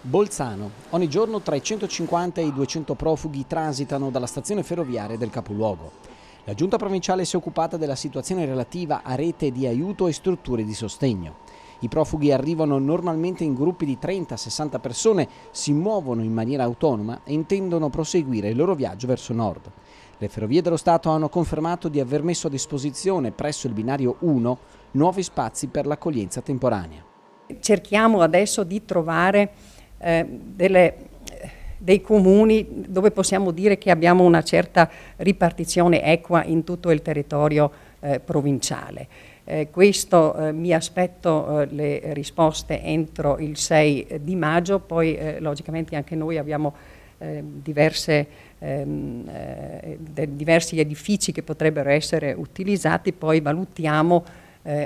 Bolzano. Ogni giorno tra i 150 e i 200 profughi transitano dalla stazione ferroviaria del capoluogo. La giunta provinciale si è occupata della situazione relativa a rete di aiuto e strutture di sostegno. I profughi arrivano normalmente in gruppi di 30-60 persone, si muovono in maniera autonoma e intendono proseguire il loro viaggio verso nord. Le ferrovie dello Stato hanno confermato di aver messo a disposizione presso il binario 1 nuovi spazi per l'accoglienza temporanea. Cerchiamo adesso di trovare eh, delle, dei comuni dove possiamo dire che abbiamo una certa ripartizione equa in tutto il territorio eh, provinciale. Eh, questo eh, mi aspetto eh, le risposte entro il 6 eh, di maggio, poi eh, logicamente anche noi abbiamo ehm, diverse, ehm, diversi edifici che potrebbero essere utilizzati, poi valutiamo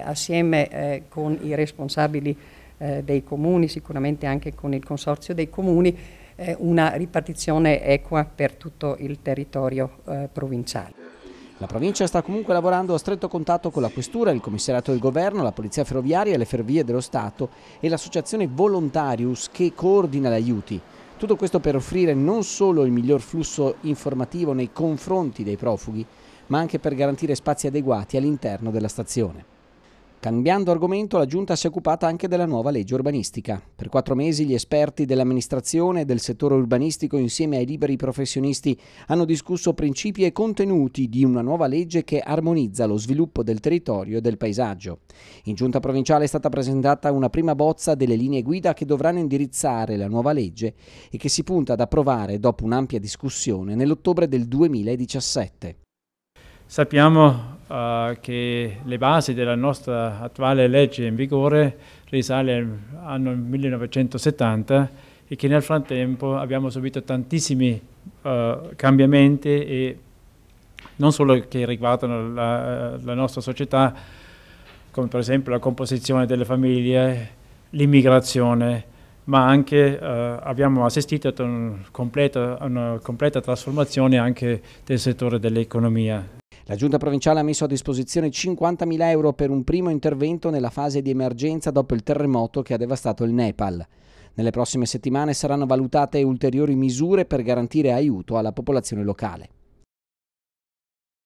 assieme con i responsabili eh, dei comuni, sicuramente anche con il consorzio dei comuni, eh, una ripartizione equa per tutto il territorio eh, provinciale. La provincia sta comunque lavorando a stretto contatto con la Questura, il Commissariato del Governo, la Polizia Ferroviaria, le Ferrovie dello Stato e l'associazione Volontarius che coordina gli aiuti. Tutto questo per offrire non solo il miglior flusso informativo nei confronti dei profughi, ma anche per garantire spazi adeguati all'interno della stazione. Cambiando argomento, la Giunta si è occupata anche della nuova legge urbanistica. Per quattro mesi gli esperti dell'amministrazione e del settore urbanistico insieme ai liberi professionisti hanno discusso principi e contenuti di una nuova legge che armonizza lo sviluppo del territorio e del paesaggio. In Giunta provinciale è stata presentata una prima bozza delle linee guida che dovranno indirizzare la nuova legge e che si punta ad approvare dopo un'ampia discussione nell'ottobre del 2017. Sappiamo uh, che le basi della nostra attuale legge in vigore risale all'anno 1970 e che nel frattempo abbiamo subito tantissimi uh, cambiamenti e non solo che riguardano la, la nostra società, come per esempio la composizione delle famiglie, l'immigrazione, ma anche eh, abbiamo assistito a, un completa, una completa trasformazione anche del settore dell'economia. La giunta provinciale ha messo a disposizione 50.000 euro per un primo intervento nella fase di emergenza dopo il terremoto che ha devastato il Nepal. Nelle prossime settimane saranno valutate ulteriori misure per garantire aiuto alla popolazione locale.